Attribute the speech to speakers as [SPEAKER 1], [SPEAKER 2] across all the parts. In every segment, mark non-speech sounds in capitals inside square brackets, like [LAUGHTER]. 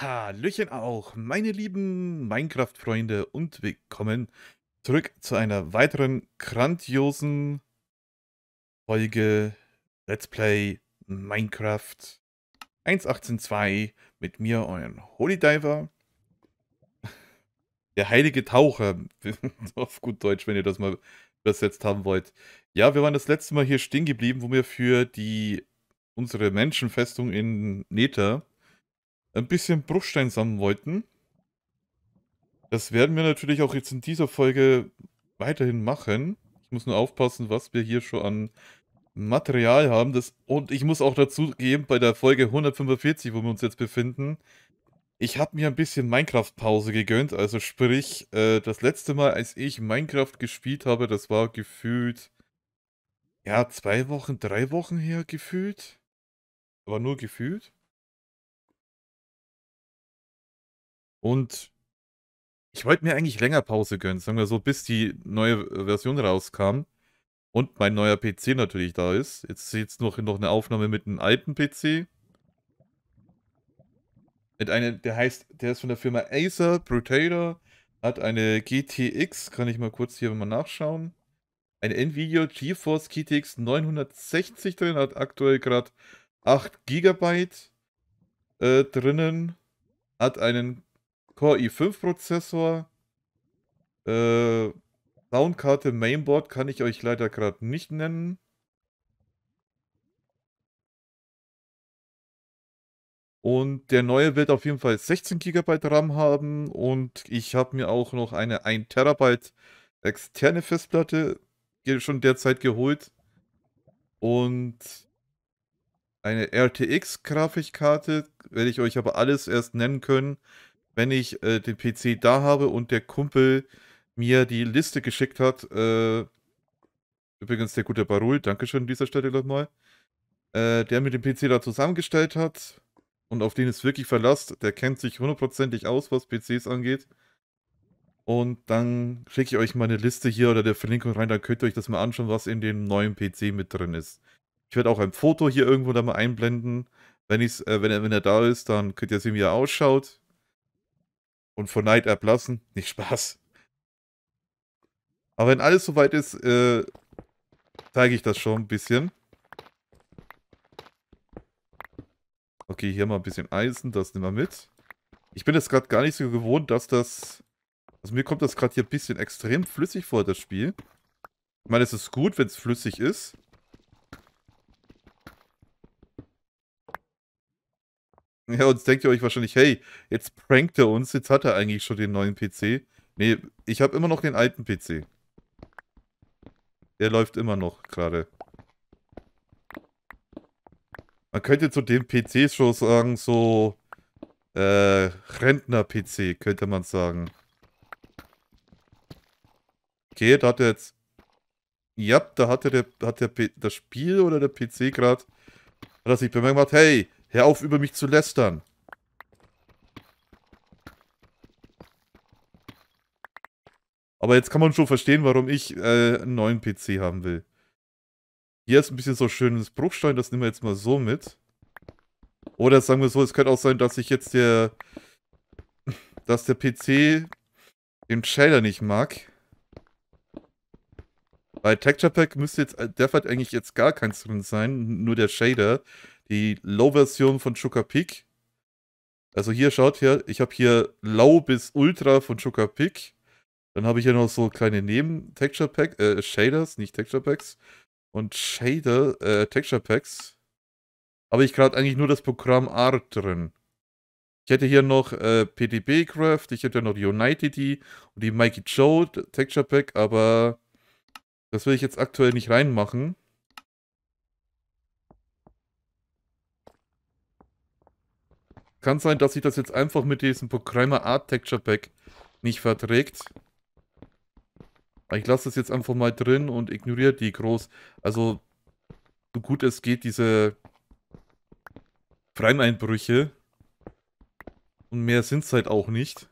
[SPEAKER 1] Hallöchen auch, meine lieben Minecraft-Freunde und willkommen zurück zu einer weiteren grandiosen Folge Let's Play Minecraft 1.18.2 mit mir, euren Holy Diver. [LAUGHS] Der heilige Taucher, [LAUGHS] auf gut Deutsch, wenn ihr das mal übersetzt haben wollt. Ja, wir waren das letzte Mal hier stehen geblieben, wo wir für die unsere Menschenfestung in Nether ein bisschen Bruchstein sammeln wollten. Das werden wir natürlich auch jetzt in dieser Folge weiterhin machen. Ich muss nur aufpassen, was wir hier schon an Material haben. Das, und ich muss auch dazu geben, bei der Folge 145, wo wir uns jetzt befinden, ich habe mir ein bisschen Minecraft-Pause gegönnt. Also sprich, äh, das letzte Mal, als ich Minecraft gespielt habe, das war gefühlt, ja, zwei Wochen, drei Wochen her gefühlt. Aber nur gefühlt. Und ich wollte mir eigentlich länger Pause gönnen, sagen wir so, bis die neue Version rauskam und mein neuer PC natürlich da ist. Jetzt ist jetzt noch, noch eine Aufnahme mit einem alten PC. Mit einem, der heißt, der ist von der Firma Acer, Brutator, hat eine GTX, kann ich mal kurz hier mal nachschauen. Eine Nvidia GeForce GTX 960 drin, hat aktuell gerade 8 GB äh, drinnen, hat einen Core i5-Prozessor. Äh, Soundkarte Mainboard kann ich euch leider gerade nicht nennen. Und der neue wird auf jeden Fall 16 GB RAM haben. Und ich habe mir auch noch eine 1 TB externe Festplatte schon derzeit geholt. Und eine RTX-Grafikkarte werde ich euch aber alles erst nennen können, wenn ich äh, den PC da habe und der Kumpel mir die Liste geschickt hat. Äh, übrigens der gute Barul, Dankeschön an dieser Stelle nochmal. Äh, der mir den PC da zusammengestellt hat und auf den es wirklich verlasst, Der kennt sich hundertprozentig aus, was PCs angeht. Und dann schicke ich euch meine Liste hier oder der Verlinkung rein, dann könnt ihr euch das mal anschauen, was in dem neuen PC mit drin ist. Ich werde auch ein Foto hier irgendwo da mal einblenden. Wenn, ich's, äh, wenn, er, wenn er da ist, dann könnt ihr sehen, wie er ausschaut und von Neid erblassen. Nicht Spaß. Aber wenn alles soweit ist, äh, zeige ich das schon ein bisschen. Okay, hier mal ein bisschen Eisen, das nehmen wir mit. Ich bin das gerade gar nicht so gewohnt, dass das... Also mir kommt das gerade hier ein bisschen extrem flüssig vor, das Spiel. Ich meine, es ist gut, wenn es flüssig ist. Ja, und denkt ihr euch wahrscheinlich, hey, jetzt prankt er uns, jetzt hat er eigentlich schon den neuen PC. Nee, ich habe immer noch den alten PC. Der läuft immer noch gerade. Man könnte zu dem PC schon sagen, so äh, Rentner-PC, könnte man sagen. Okay, da hat er jetzt... Ja, da hatte der, hat der das Spiel oder der PC gerade, dass ich bemerkt hat, hey, Hör auf, über mich zu lästern. Aber jetzt kann man schon verstehen, warum ich äh, einen neuen PC haben will. Hier ist ein bisschen so schönes Bruchstein, das nehmen wir jetzt mal so mit. Oder sagen wir so, es könnte auch sein, dass ich jetzt der... dass der PC den Shader nicht mag. Bei Texture Pack müsste jetzt Der äh, derzeit eigentlich jetzt gar keins drin sein, nur der Shader die Low-Version von Sugar Peak. Also hier, schaut her, ich habe hier Low bis Ultra von Sugar Peak. Dann habe ich hier noch so kleine Neben-Texture-Packs, äh, Shaders, nicht Texture-Packs. Und Shader, äh, Texture-Packs. Habe ich gerade eigentlich nur das Programm Art drin. Ich hätte hier noch äh, PDB Craft, ich hätte noch die Unity und die Mikey Joe Texture Pack, aber das will ich jetzt aktuell nicht reinmachen. Kann sein, dass sich das jetzt einfach mit diesem Programmer Art Texture Pack nicht verträgt. Ich lasse das jetzt einfach mal drin und ignoriere die groß. Also, so gut es geht, diese Frame-Einbrüche. Und mehr sind es halt auch nicht.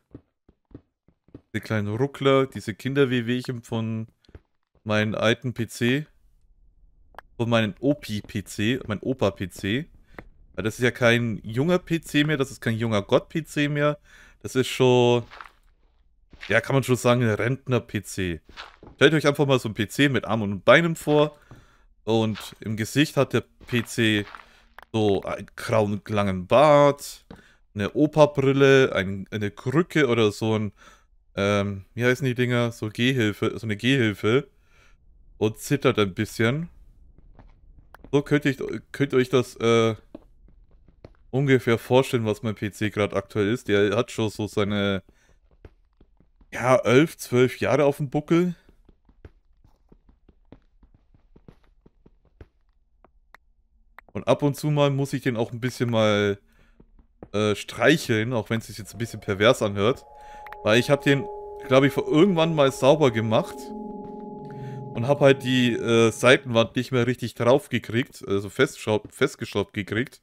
[SPEAKER 1] Die kleinen Ruckler, diese Kinderwehwehchen von meinem alten PC. Von meinem OP-PC, mein Opa-PC. Weil das ist ja kein junger PC mehr, das ist kein junger Gott-PC mehr. Das ist schon, ja, kann man schon sagen, ein Rentner-PC. Stellt euch einfach mal so ein PC mit Arm und Beinen vor. Und im Gesicht hat der PC so einen grauen, langen Bart, eine Opa-Brille, ein, eine Krücke oder so ein, ähm, wie heißen die Dinger? So Gehhilfe, so eine Gehhilfe. Und zittert ein bisschen. So könnt ihr, könnt ihr euch das äh, ungefähr vorstellen, was mein PC gerade aktuell ist. Der hat schon so seine, ja, 11, 12 Jahre auf dem Buckel. Und ab und zu mal muss ich den auch ein bisschen mal äh, streicheln, auch wenn es sich jetzt ein bisschen pervers anhört. Weil ich habe den, glaube ich, vor irgendwann mal sauber gemacht. Und habe halt die äh, Seitenwand nicht mehr richtig drauf gekriegt, also festgeschraubt gekriegt.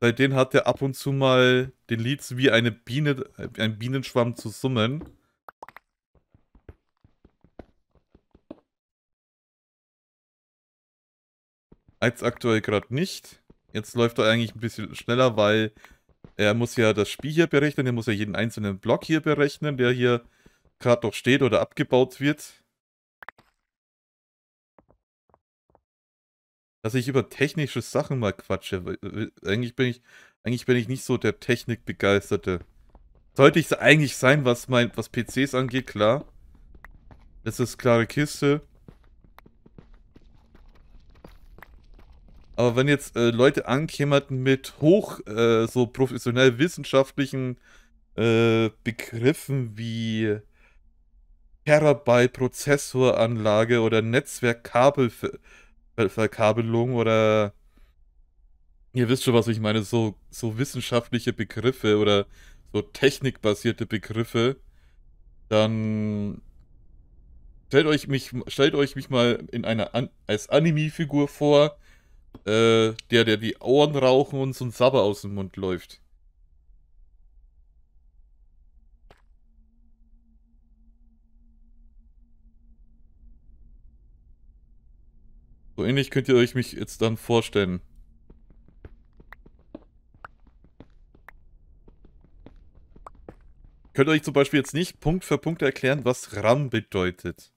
[SPEAKER 1] Seitdem hat er ab und zu mal den Leads wie eine Biene, ein Bienenschwamm zu summen. Jetzt aktuell gerade nicht. Jetzt läuft er eigentlich ein bisschen schneller, weil er muss ja das Spiel hier berechnen, er muss ja jeden einzelnen Block hier berechnen, der hier gerade noch steht oder abgebaut wird. dass ich über technische Sachen mal quatsche. Äh, äh, eigentlich bin ich, eigentlich bin ich nicht so der Technikbegeisterte. Sollte ich eigentlich sein, was mein, was PCs angeht, klar. Das ist klare Kiste. Aber wenn jetzt äh, Leute ankämmerten mit hoch äh, so professionell wissenschaftlichen äh, Begriffen wie Terabyte Prozessoranlage oder Netzwerkkabel Ver Verkabelung oder ihr wisst schon, was ich meine, so, so wissenschaftliche Begriffe oder so technikbasierte Begriffe, dann stellt euch mich, stellt euch mich mal in einer An als Anime-Figur vor, äh, der, der die Ohren rauchen und so ein Sabber aus dem Mund läuft. So ähnlich könnt ihr euch mich jetzt dann vorstellen. Könnt ihr euch zum Beispiel jetzt nicht Punkt für Punkt erklären, was RAM bedeutet.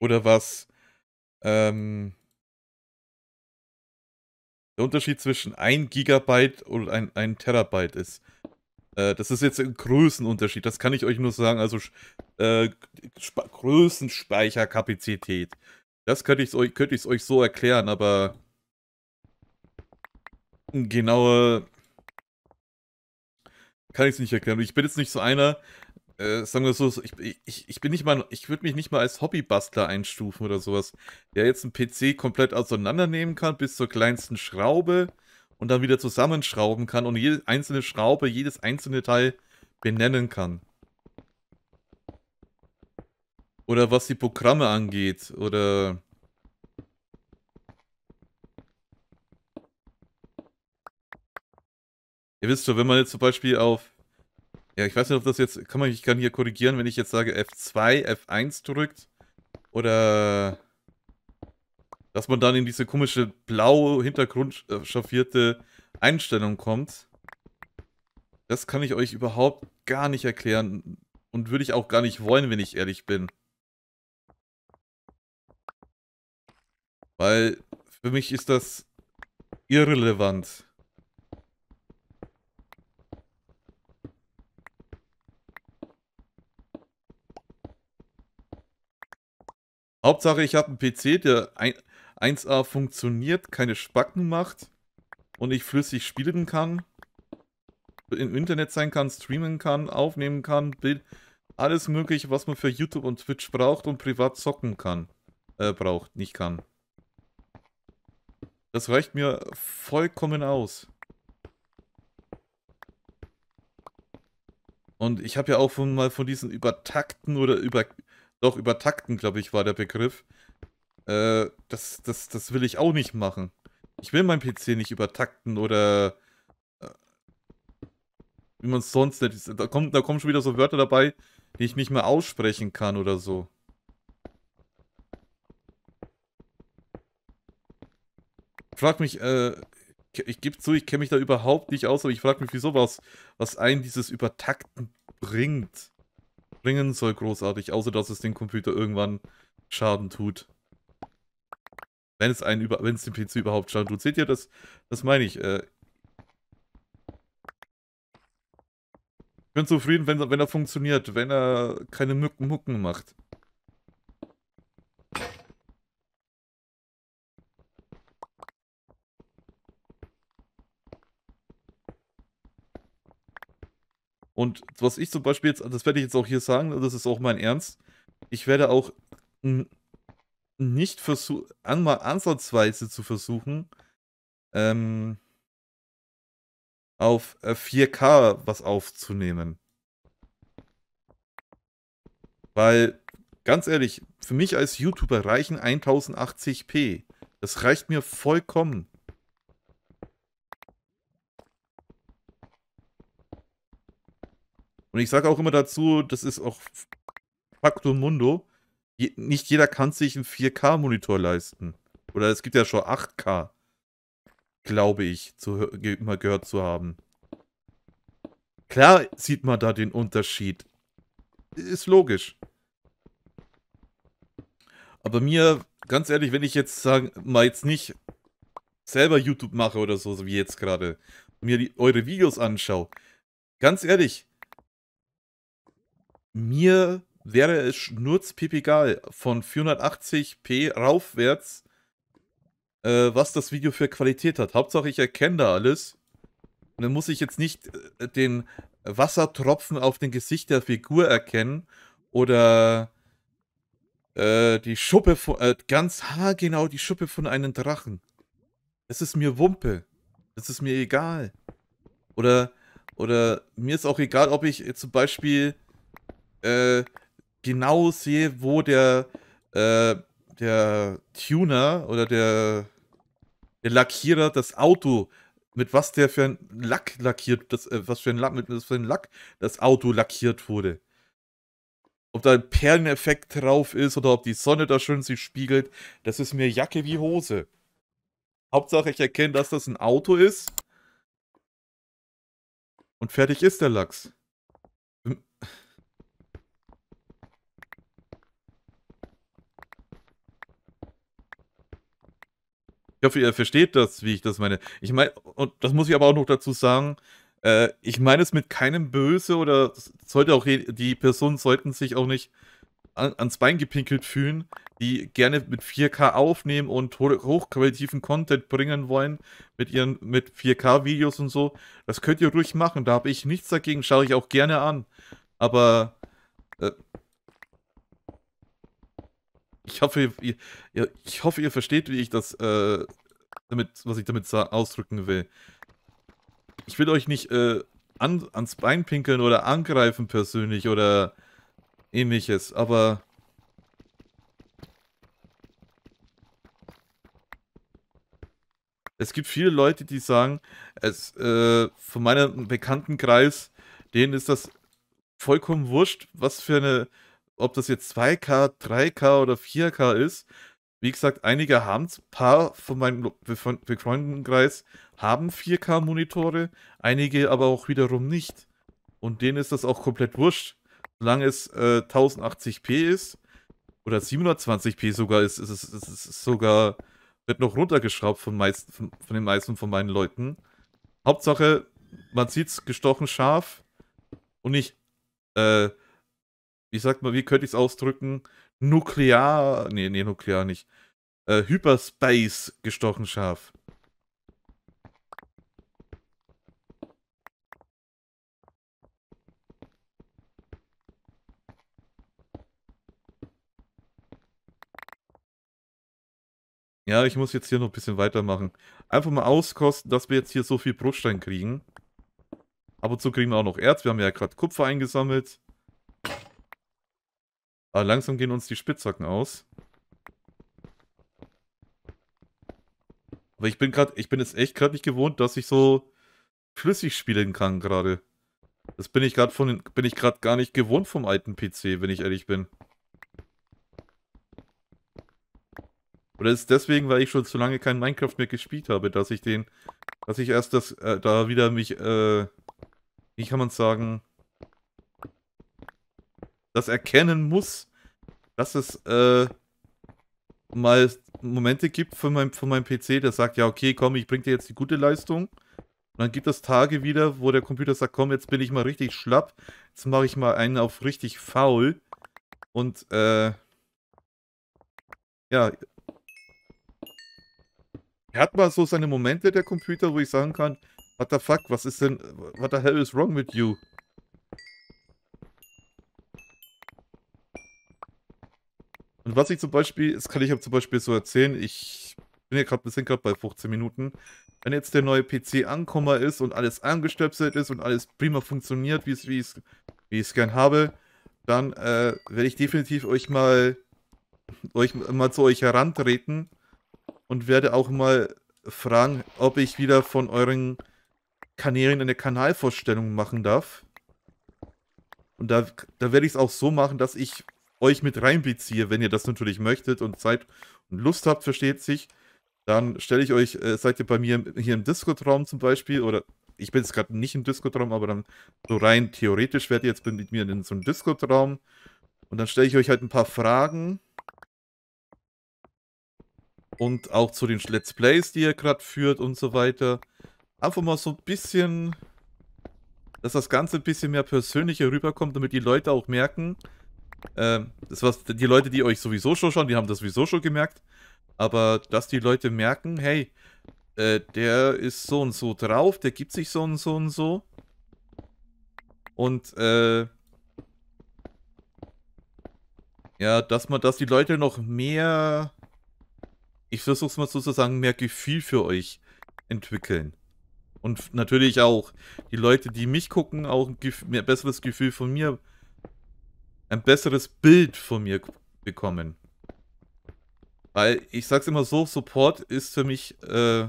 [SPEAKER 1] Oder was ähm, der Unterschied zwischen 1 Gigabyte und 1 Terabyte ist. Äh, das ist jetzt ein Größenunterschied, das kann ich euch nur sagen. Also äh, Größenspeicherkapazität. Das könnte ich es könnt euch so erklären, aber genauer kann ich es nicht erklären. Ich bin jetzt nicht so einer, äh, sagen wir so, ich, ich, ich bin nicht mal, ich würde mich nicht mal als Hobbybastler einstufen oder sowas, der jetzt einen PC komplett auseinandernehmen kann, bis zur kleinsten Schraube und dann wieder zusammenschrauben kann und jede einzelne Schraube, jedes einzelne Teil benennen kann. Oder was die Programme angeht, oder... Ihr wisst schon, wenn man jetzt zum Beispiel auf ja, ich weiß nicht, ob das jetzt, kann man, ich kann hier korrigieren, wenn ich jetzt sage F2, F1 drückt oder dass man dann in diese komische blau Hintergrund schaffierte äh, Einstellung kommt. Das kann ich euch überhaupt gar nicht erklären und würde ich auch gar nicht wollen, wenn ich ehrlich bin. Weil für mich ist das irrelevant. Hauptsache, ich habe einen PC, der 1A funktioniert, keine Spacken macht und ich flüssig spielen kann, im Internet sein kann, streamen kann, aufnehmen kann, Bild, alles mögliche, was man für YouTube und Twitch braucht und privat zocken kann. Äh, braucht, nicht kann. Das reicht mir vollkommen aus. Und ich habe ja auch von, mal von diesen übertakten oder über, doch, übertakten, glaube ich, war der Begriff. Äh, das, das, das will ich auch nicht machen. Ich will meinen PC nicht übertakten oder äh, wie man es sonst nennt. Da, kommt, da kommen schon wieder so Wörter dabei, die ich nicht mehr aussprechen kann oder so. Frag mich, äh, ich, ich gebe zu, ich kenne mich da überhaupt nicht aus, aber ich frage mich, wieso was, was einen dieses Übertakten bringt bringen soll, großartig, außer dass es dem Computer irgendwann Schaden tut. Wenn es einen wenn es dem PC überhaupt Schaden tut. Seht ihr, das, das meine ich. Äh, ich bin zufrieden, wenn, wenn er funktioniert, wenn er keine Mücken, Mucken macht. Und was ich zum Beispiel jetzt, das werde ich jetzt auch hier sagen, das ist auch mein Ernst, ich werde auch nicht versuchen, einmal ansatzweise zu versuchen, ähm, auf 4K äh, was aufzunehmen. Weil, ganz ehrlich, für mich als YouTuber reichen 1080p. Das reicht mir vollkommen. Und ich sage auch immer dazu, das ist auch Faktum Mundo. Je, nicht jeder kann sich einen 4K-Monitor leisten. Oder es gibt ja schon 8K. Glaube ich, zu, mal gehört zu haben. Klar sieht man da den Unterschied. Ist logisch. Aber mir, ganz ehrlich, wenn ich jetzt sagen, mal jetzt nicht selber YouTube mache oder so, so wie jetzt gerade, mir die, eure Videos anschaue, ganz ehrlich, mir wäre es schnurzpipigal von 480p raufwärts, äh, was das Video für Qualität hat. Hauptsache ich erkenne da alles. Und dann muss ich jetzt nicht äh, den Wassertropfen auf dem Gesicht der Figur erkennen oder äh, die Schuppe von, äh, ganz haargenau die Schuppe von einem Drachen. Es ist mir Wumpe. Es ist mir egal. Oder, oder mir ist auch egal, ob ich zum Beispiel äh, genau sehe, wo der, äh, der Tuner oder der, der Lackierer das Auto, mit was der für ein Lack lackiert, das, äh, was für ein Lack, mit was für ein Lack das Auto lackiert wurde. Ob da ein Perleneffekt drauf ist oder ob die Sonne da schön sich spiegelt, das ist mir Jacke wie Hose. Hauptsache, ich erkenne, dass das ein Auto ist. Und fertig ist der Lachs. Ich hoffe, ihr versteht das, wie ich das meine. Ich meine, und das muss ich aber auch noch dazu sagen, äh, ich meine es mit keinem Böse oder sollte auch die Personen sollten sich auch nicht an, ans Bein gepinkelt fühlen, die gerne mit 4K aufnehmen und hochqualitativen Content bringen wollen mit ihren mit 4K-Videos und so. Das könnt ihr ruhig machen, da habe ich nichts dagegen, schaue ich auch gerne an. Aber äh, ich hoffe, ihr, ihr, ich hoffe, ihr versteht, wie ich das, äh, damit, was ich damit ausdrücken will. Ich will euch nicht äh, an, ans Bein pinkeln oder angreifen persönlich oder ähnliches, aber... Es gibt viele Leute, die sagen, es, äh, von meinem Bekanntenkreis, denen ist das vollkommen wurscht, was für eine ob das jetzt 2K, 3K oder 4K ist. Wie gesagt, einige haben es, ein paar von meinem Freundenkreis haben 4K-Monitore, einige aber auch wiederum nicht. Und denen ist das auch komplett wurscht. Solange es äh, 1080p ist oder 720p sogar ist, ist es, ist es sogar, wird noch runtergeschraubt von, meist, von, von den meisten von meinen Leuten. Hauptsache, man sieht es gestochen scharf und nicht äh, wie sagt man, wie könnte ich es ausdrücken? Nuklear, nee, nee, nuklear nicht. Äh, Hyperspace gestochen scharf. Ja, ich muss jetzt hier noch ein bisschen weitermachen. Einfach mal auskosten, dass wir jetzt hier so viel Bruchstein kriegen. Ab und zu kriegen wir auch noch Erz. Wir haben ja gerade Kupfer eingesammelt. Aber langsam gehen uns die Spitzhacken aus. Aber ich bin gerade, ich bin es echt gerade nicht gewohnt, dass ich so flüssig spielen kann gerade. Das bin ich gerade von bin ich gerade gar nicht gewohnt vom alten PC, wenn ich ehrlich bin. Oder ist deswegen, weil ich schon zu lange kein Minecraft mehr gespielt habe, dass ich den, dass ich erst das, äh, da wieder mich, äh, wie kann man sagen, das erkennen muss, dass es äh, mal Momente gibt von meinem, von meinem PC, der sagt, ja, okay, komm, ich bring dir jetzt die gute Leistung. Und dann gibt es Tage wieder, wo der Computer sagt, komm, jetzt bin ich mal richtig schlapp, jetzt mache ich mal einen auf richtig faul. Und äh, ja, er hat mal so seine Momente, der Computer, wo ich sagen kann, what the fuck, was ist denn, what the hell is wrong with you? Und was ich zum Beispiel, das kann ich zum Beispiel so erzählen, ich bin ja gerade, wir sind gerade bei 15 Minuten. Wenn jetzt der neue PC ankommer ist und alles angestöpselt ist und alles prima funktioniert, wie ich es wie ich's gern habe, dann äh, werde ich definitiv euch mal, euch mal zu euch herantreten und werde auch mal fragen, ob ich wieder von euren Kanälen eine Kanalvorstellung machen darf. Und da, da werde ich es auch so machen, dass ich euch mit reinbeziehe, wenn ihr das natürlich möchtet und Zeit und Lust habt, versteht sich. Dann stelle ich euch, äh, seid ihr bei mir hier im Discord-Raum zum Beispiel oder ich bin jetzt gerade nicht im Discord-Raum, aber dann so rein theoretisch werdet ihr jetzt mit mir in so einem Discord-Raum und dann stelle ich euch halt ein paar Fragen und auch zu den Let's Plays, die ihr gerade führt und so weiter. Einfach mal so ein bisschen, dass das Ganze ein bisschen mehr persönlicher rüberkommt, damit die Leute auch merken, äh, das was die Leute, die euch sowieso schon schauen, die haben das sowieso schon gemerkt. Aber dass die Leute merken, hey, äh, der ist so und so drauf, der gibt sich so und so und so. Und äh, ja, dass man, dass die Leute noch mehr, ich versuche es mal sozusagen, mehr Gefühl für euch entwickeln. Und natürlich auch die Leute, die mich gucken, auch ein, Gefühl, ein besseres Gefühl von mir ein besseres Bild von mir bekommen. Weil ich sag's immer so, Support ist für mich äh,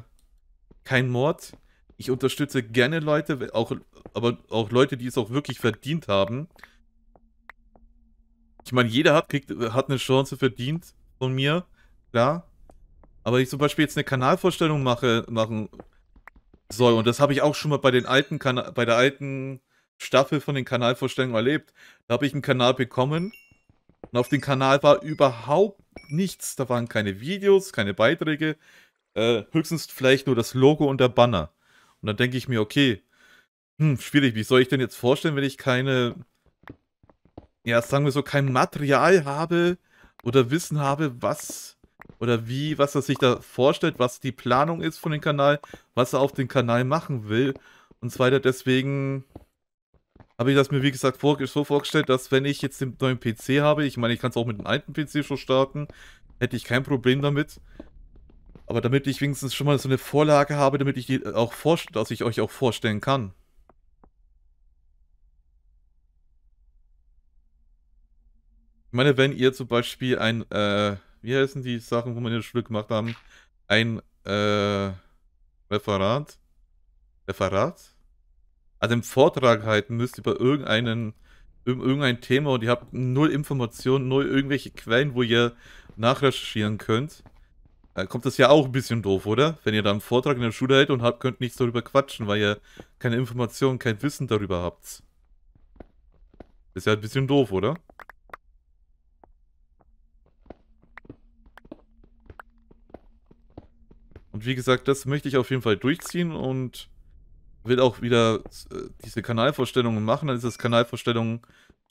[SPEAKER 1] kein Mord. Ich unterstütze gerne Leute, auch, aber auch Leute, die es auch wirklich verdient haben. Ich meine, jeder hat, kriegt, hat eine Chance verdient von mir, klar. Aber ich zum Beispiel jetzt eine Kanalvorstellung mache, machen soll, und das habe ich auch schon mal bei den alten Kana bei der alten Staffel von den Kanalvorstellungen erlebt. Da habe ich einen Kanal bekommen und auf dem Kanal war überhaupt nichts. Da waren keine Videos, keine Beiträge, äh, höchstens vielleicht nur das Logo und der Banner. Und dann denke ich mir, okay, hm, schwierig, wie soll ich denn jetzt vorstellen, wenn ich keine, ja, sagen wir so, kein Material habe oder Wissen habe, was oder wie, was er sich da vorstellt, was die Planung ist von dem Kanal, was er auf dem Kanal machen will und so weiter. Deswegen habe ich das mir, wie gesagt, vor, so vorgestellt, dass wenn ich jetzt den neuen PC habe, ich meine, ich kann es auch mit dem alten PC schon starten, hätte ich kein Problem damit. Aber damit ich wenigstens schon mal so eine Vorlage habe, damit ich die äh, auch vor, dass ich euch auch vorstellen kann. Ich meine, wenn ihr zum Beispiel ein, äh, wie heißen die Sachen, wo wir in der Schule gemacht haben, ein äh, Referat, Referat, also im Vortrag halten müsst über irgendeinen, irgendein Thema und ihr habt null Informationen, null irgendwelche Quellen, wo ihr nachrecherchieren könnt, dann äh, kommt das ja auch ein bisschen doof, oder? Wenn ihr da einen Vortrag in der Schule hält und habt, könnt nichts darüber quatschen, weil ihr keine Informationen, kein Wissen darüber habt. Ist ja ein bisschen doof, oder? Und wie gesagt, das möchte ich auf jeden Fall durchziehen und will auch wieder äh, diese Kanalvorstellungen machen, dann ist das Kanalvorstellungen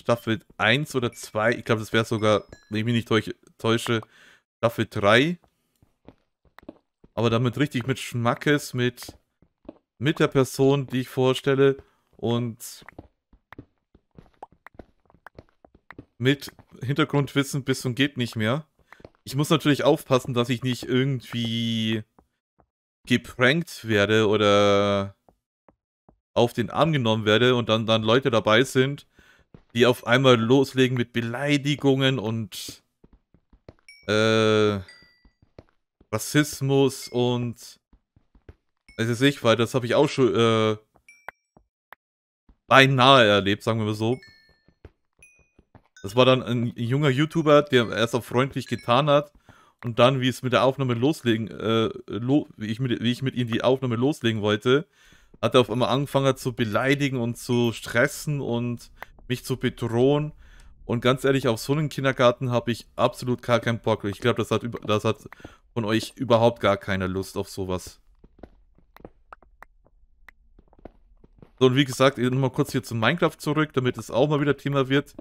[SPEAKER 1] Staffel 1 oder 2. Ich glaube, das wäre sogar, wenn ich mich nicht täusche, täusche, Staffel 3. Aber damit richtig mit Schmackes, mit, mit der Person, die ich vorstelle und mit Hintergrundwissen bis zum geht nicht mehr. Ich muss natürlich aufpassen, dass ich nicht irgendwie geprankt werde oder auf den Arm genommen werde und dann, dann Leute dabei sind, die auf einmal loslegen mit Beleidigungen und äh, Rassismus und weiß ich nicht, weil das habe ich auch schon äh, beinahe erlebt, sagen wir mal so. Das war dann ein junger YouTuber, der erst auf freundlich getan hat und dann, wie es mit der Aufnahme loslegen, äh, lo wie, ich mit, wie ich mit ihm die Aufnahme loslegen wollte, hat er auf einmal angefangen zu beleidigen und zu stressen und mich zu bedrohen. Und ganz ehrlich, auf so einen Kindergarten habe ich absolut gar keinen Bock. Ich glaube, das hat, das hat von euch überhaupt gar keine Lust auf sowas. So, und wie gesagt, nochmal kurz hier zu Minecraft zurück, damit es auch mal wieder Thema wird.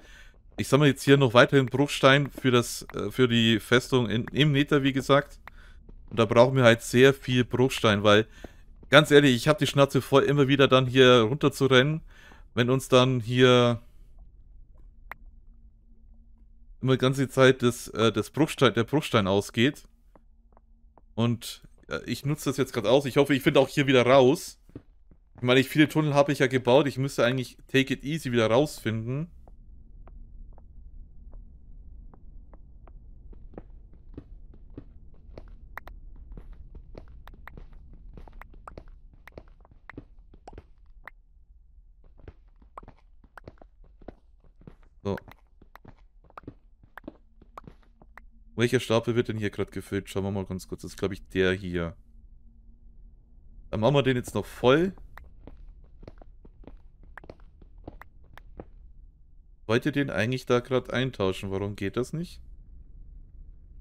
[SPEAKER 1] Ich sammle jetzt hier noch weiterhin Bruchstein für, das, äh, für die Festung in, im Nether, wie gesagt. Und da brauchen wir halt sehr viel Bruchstein, weil ganz ehrlich, ich habe die Schnauze voll, immer wieder dann hier runter zu rennen, wenn uns dann hier immer die ganze Zeit das, äh, das Bruchstein, der Bruchstein ausgeht. Und äh, ich nutze das jetzt gerade aus. Ich hoffe, ich finde auch hier wieder raus. Ich meine, ich, viele Tunnel habe ich ja gebaut. Ich müsste eigentlich Take It Easy wieder rausfinden. Welcher Stapel wird denn hier gerade gefüllt? Schauen wir mal ganz kurz. Das ist, glaube ich, der hier. Dann machen wir den jetzt noch voll. Wollt ihr den eigentlich da gerade eintauschen. Warum geht das nicht?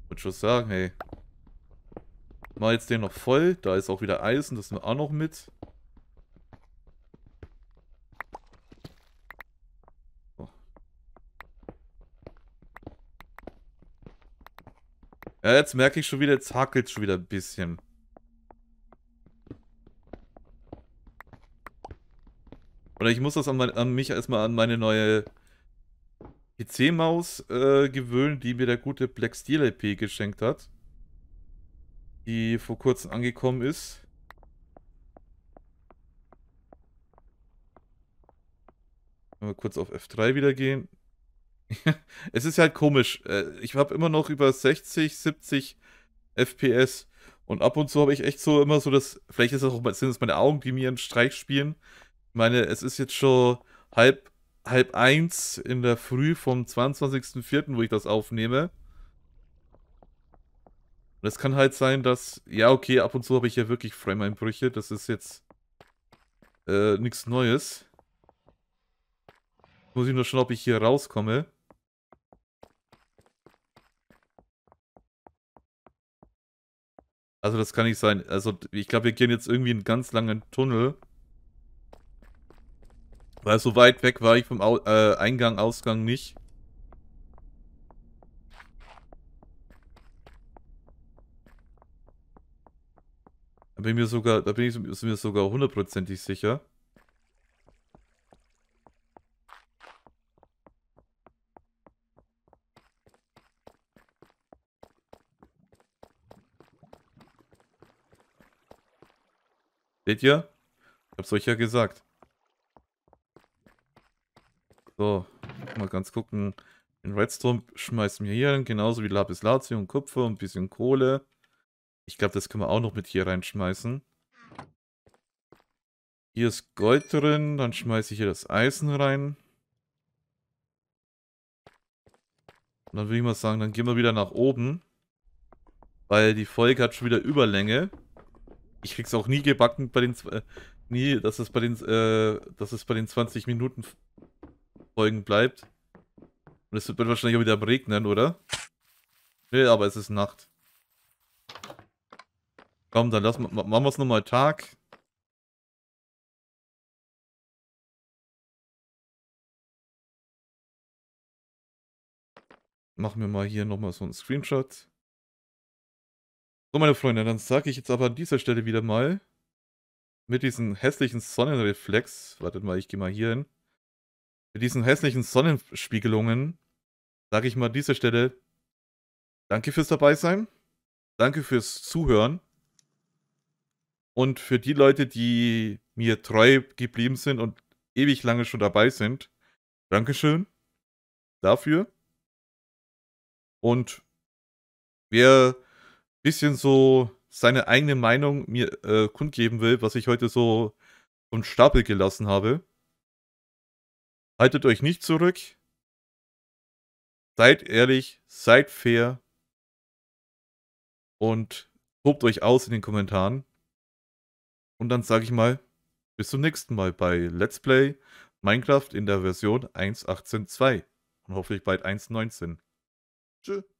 [SPEAKER 1] Wollte schon sagen, hey. Mal jetzt den noch voll. Da ist auch wieder Eisen. Das nehmen wir auch noch mit. Ja, jetzt merke ich schon wieder, jetzt hackelt schon wieder ein bisschen. Oder ich muss das an, mein, an mich erstmal an meine neue PC-Maus äh, gewöhnen, die mir der gute Black Steel IP geschenkt hat. Die vor kurzem angekommen ist. Mal kurz auf F3 wieder gehen. [LAUGHS] es ist halt komisch. Äh, ich habe immer noch über 60, 70 FPS und ab und zu habe ich echt so immer so das, vielleicht ist das auch, sind es meine Augen, die mir einen Streich spielen. Ich meine, es ist jetzt schon halb, halb eins in der Früh vom 22.04., wo ich das aufnehme. Und es kann halt sein, dass, ja okay, ab und zu habe ich ja wirklich Frame-Einbrüche, das ist jetzt äh, nichts Neues. Muss ich nur schauen, ob ich hier rauskomme. Also das kann nicht sein. Also ich glaube, wir gehen jetzt irgendwie einen ganz langen Tunnel. Weil so weit weg war ich vom Au äh, Eingang, Ausgang nicht. bin mir sogar, da bin ich mir sogar hundertprozentig sicher. Seht ihr? Ich hab's euch ja gesagt. So, mal ganz gucken. Den Redstone schmeißen wir hier hin, genauso wie Lapis Lazuli und Kupfer und ein bisschen Kohle. Ich glaube, das können wir auch noch mit hier reinschmeißen. Hier ist Gold drin, dann schmeiße ich hier das Eisen rein. Und dann würde ich mal sagen, dann gehen wir wieder nach oben. Weil die Folge hat schon wieder Überlänge ich krieg's auch nie gebacken bei den äh, nie, dass es bei den äh, dass es bei den 20 Minuten Folgen bleibt. Und es wird wahrscheinlich auch wieder am Regnen, oder? Nee, aber es ist Nacht. Komm, dann lass, machen wir es nochmal Tag. Machen wir mal hier nochmal so einen Screenshot. So, meine Freunde, dann sage ich jetzt aber an dieser Stelle wieder mal mit diesem hässlichen Sonnenreflex, wartet mal, ich gehe mal hier hin, mit diesen hässlichen Sonnenspiegelungen sage ich mal an dieser Stelle danke fürs Dabeisein, danke fürs Zuhören und für die Leute, die mir treu geblieben sind und ewig lange schon dabei sind, Dankeschön dafür. Und wer bisschen so seine eigene Meinung mir äh, kundgeben will, was ich heute so vom Stapel gelassen habe. Haltet euch nicht zurück. Seid ehrlich, seid fair und tobt euch aus in den Kommentaren. Und dann sage ich mal, bis zum nächsten Mal bei Let's Play Minecraft in der Version 1.18.2 und hoffentlich bald 1.19. Tschüss.